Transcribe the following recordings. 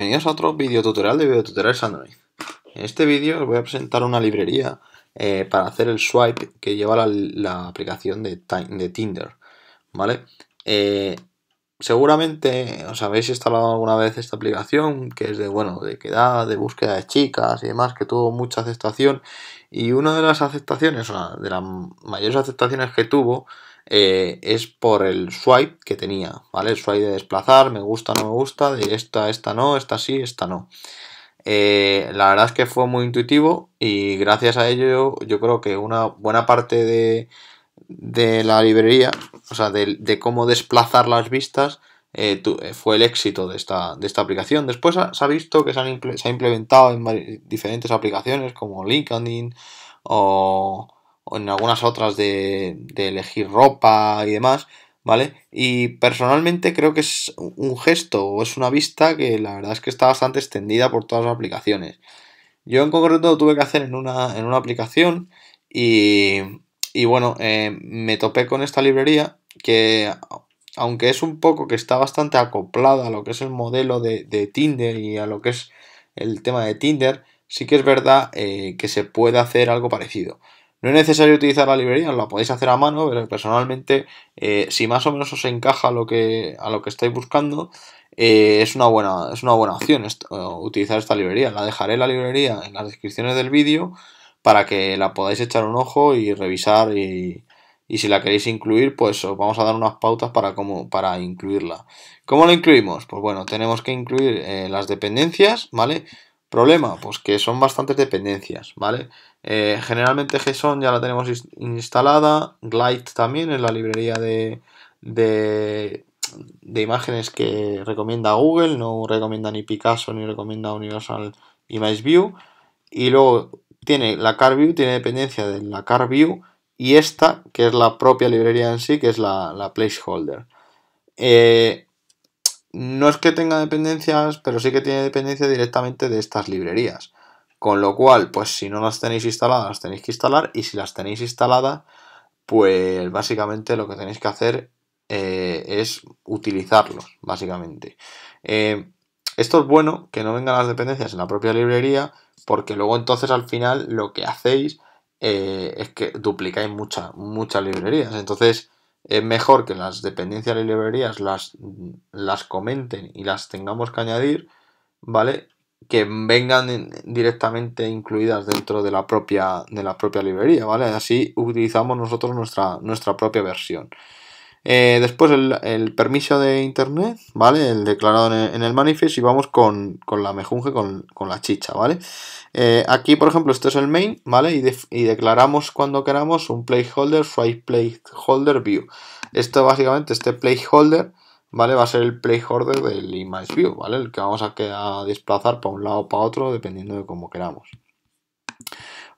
Bienvenidos a otro video tutorial de Video de Android. En este vídeo os voy a presentar una librería eh, para hacer el swipe que lleva la, aplicación de, Tinder. ¿Vale? Eh, seguramente os habéis instalado alguna vez esta aplicación que es de, bueno, de quedada, de búsqueda de chicas y demás, que tuvo mucha aceptación. Y una de las aceptaciones, una de las mayores aceptaciones que tuvo, eh, es por el swipe que tenía, ¿vale? El swipe de desplazar, me gusta, no me gusta, de esta, esta no, esta sí, esta no. Eh, la verdad es que fue muy intuitivo y gracias a ello yo creo que una buena parte de, la librería, o sea, de, cómo desplazar las vistas, eh, fue el éxito de esta, de esta aplicación. Después se ha visto que se, se ha implementado en diferentes aplicaciones como LinkedIn o en algunas otras de, elegir ropa y demás, ¿vale? Y personalmente creo que es un gesto o es una vista que la verdad es que está bastante extendida por todas las aplicaciones. Yo en concreto lo tuve que hacer en una, en una aplicación y, bueno, eh, me topé con esta librería que aunque es un poco que está bastante acoplada a lo que es el modelo de, Tinder y a lo que es el tema de Tinder, sí que es verdad eh, que se puede hacer algo parecido. No es necesario utilizar la librería, la podéis hacer a mano, pero personalmente, eh, si más o menos os encaja a lo que, a lo que estáis buscando, eh, es, una buena, es una buena opción eh, utilizar esta librería. La dejaré la librería en las descripciones del vídeo para que la podáis echar un ojo y revisar y, si la queréis incluir, pues os vamos a dar unas pautas para, cómo, para incluirla. ¿Cómo la incluimos? Pues bueno, tenemos que incluir las dependencias, ¿vale? Problema, pues que son bastantes dependencias, ¿vale? Eh, generalmente Gson ya la tenemos instalada, Glide también es la librería de, de, imágenes que recomienda Google, no recomienda ni Picasso ni recomienda Universal Image View. Y luego tiene la View tiene dependencia de la View. y esta, que es la propia librería en sí, que es la, la placeholder. Eh, no es que tenga dependencias, pero sí que tiene dependencia directamente de estas librerías. Con lo cual, pues si no las tenéis instaladas, las tenéis que instalar. Y si las tenéis instaladas, pues básicamente lo que tenéis que hacer eh, es utilizarlos, básicamente. Eh, esto es bueno, que no vengan las dependencias en la propia librería, porque luego entonces al final lo que hacéis eh, es que duplicáis muchas, muchas librerías. Entonces, es eh, mejor que las dependencias de librerías las, las comenten y las tengamos que añadir, ¿vale? Que vengan directamente incluidas dentro de la propia, de la propia librería, ¿vale? Así utilizamos nosotros nuestra, nuestra propia versión. Eh, después el, permiso de internet, ¿vale? El declarado en el, manifest y vamos con, la mejunje, con, la chicha, ¿vale? Eh, aquí, por ejemplo, esto es el main, ¿vale? Y, declaramos cuando queramos un placeholder, swipe placeholder view. Esto básicamente, este placeholder, ¿vale? Va a ser el placeholder del image view, ¿vale? El que vamos a, desplazar para un lado o para otro, dependiendo de cómo queramos.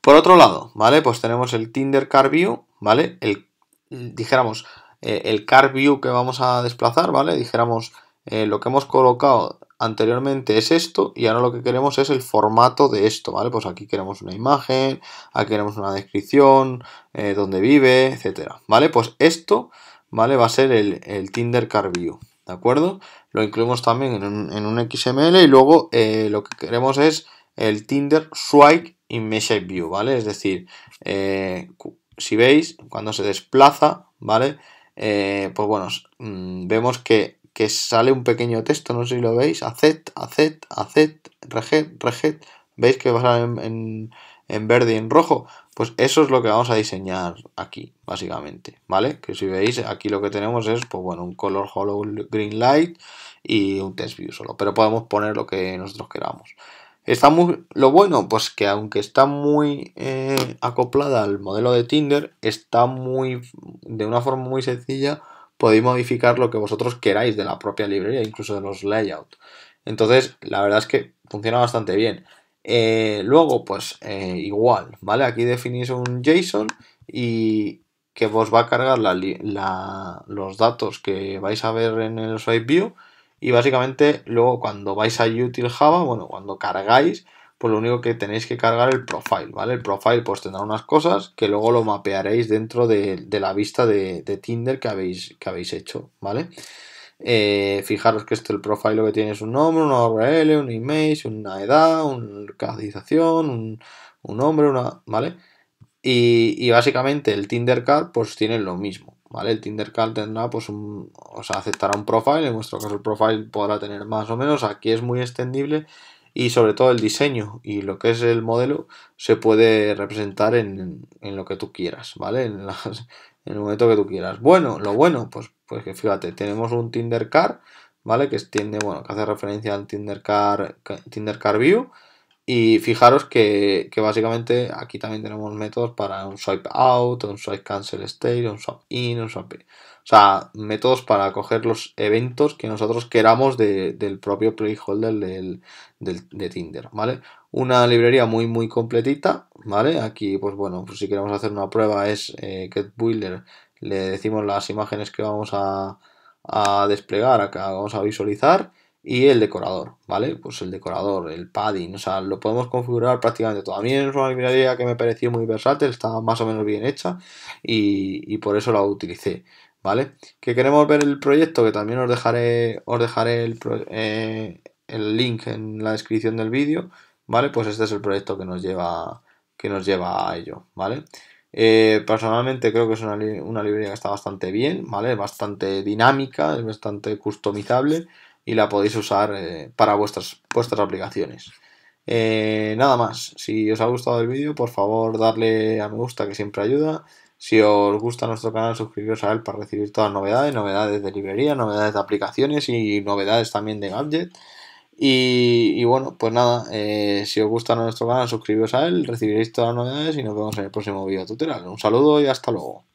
Por otro lado, ¿vale? Pues tenemos el Tinder Car View, ¿vale? El, dijéramos, eh, el car view que vamos a desplazar, ¿vale? Dijéramos eh, lo que hemos colocado anteriormente es esto y ahora lo que queremos es el formato de esto, ¿vale? Pues aquí queremos una imagen, aquí queremos una descripción, eh, dónde vive, etcétera, ¿vale? Pues esto, ¿vale? Va a ser el, Tinder Car View, ¿de acuerdo? Lo incluimos también en un, XML y luego eh, lo que queremos es el Tinder Swipe y Message View, ¿vale? Es decir, si veis, cuando se desplaza, ¿vale? vale eh, pues bueno, mm, vemos que, que, sale un pequeño texto, no sé si lo veis, acet, acet, acet, reget, reget, veis que va a salir en, en, verde y en rojo, pues eso es lo que vamos a diseñar aquí, básicamente, ¿vale? Que si veis, aquí lo que tenemos es, pues bueno, un color hollow green light y un test view solo, pero podemos poner lo que nosotros queramos. Está muy, lo bueno, pues que aunque está muy eh, acoplada al modelo de Tinder, está muy, de una forma muy sencilla, podéis modificar lo que vosotros queráis de la propia librería, incluso de los layouts. Entonces, la verdad es que funciona bastante bien. Eh, luego, pues eh, igual, ¿vale? Aquí definís un JSON y que os va a cargar los datos que vais a ver en el swipe view y básicamente luego cuando vais a util java, bueno, cuando cargáis, pues lo único que tenéis que cargar el profile, ¿vale? El profile pues tendrá unas cosas que luego lo mapearéis dentro de, la vista de, Tinder que habéis, que habéis hecho, ¿vale? Eh, fijaros que esto el profile lo que tiene es un nombre, una URL, un email, una edad, una localización, un, un nombre, una, ¿vale? Y, y, básicamente el Tinder Card pues tiene lo mismo. ¿vale? El tinder tendrá, pues, o sea, aceptará un profile, en nuestro caso el profile podrá tener más o menos, aquí es muy extendible y sobre todo el diseño y lo que es el modelo se puede representar en, lo que tú quieras, ¿vale? En, el momento que tú quieras. Bueno, lo bueno, pues, pues que fíjate, tenemos un Tinder card ¿vale? Que extiende, bueno, que hace referencia al Tinder Car View, y fijaros que, básicamente aquí también tenemos métodos para un swipe out, un swipe cancel state, un swipe in, un swipe O sea, métodos para coger los eventos que nosotros queramos del propio playholder del, de Tinder, ¿vale? Una librería muy, muy completita, ¿vale? Aquí, pues bueno, pues si queremos hacer una prueba es que eh, getBuilder, le decimos las imágenes que vamos a, a desplegar, acá vamos a visualizar y el decorador, ¿vale? Pues el decorador, el padding, o sea, lo podemos configurar prácticamente todo. A mí es una librería que me pareció muy versátil, está más o menos bien hecha y, por eso la utilicé, ¿vale? Que queremos ver el proyecto, que también os dejaré, os dejaré el, eh, el link en la descripción del vídeo, ¿vale? Pues este es el proyecto que nos lleva, que nos lleva a ello, ¿vale? Eh, personalmente creo que es una, una librería que está bastante bien, ¿vale? Bastante dinámica, es bastante customizable y la podéis usar eh, para vuestras, vuestras aplicaciones. Eh, nada más, si os ha gustado el vídeo, por favor darle a me gusta que siempre ayuda. Si os gusta nuestro canal, suscribiros a él para recibir todas las novedades, novedades de librería, novedades de aplicaciones y novedades también de gadget. Y, bueno, pues nada, eh, si os gusta nuestro canal, suscribiros a él, recibiréis todas las novedades y nos vemos en el próximo vídeo tutorial. Un saludo y hasta luego.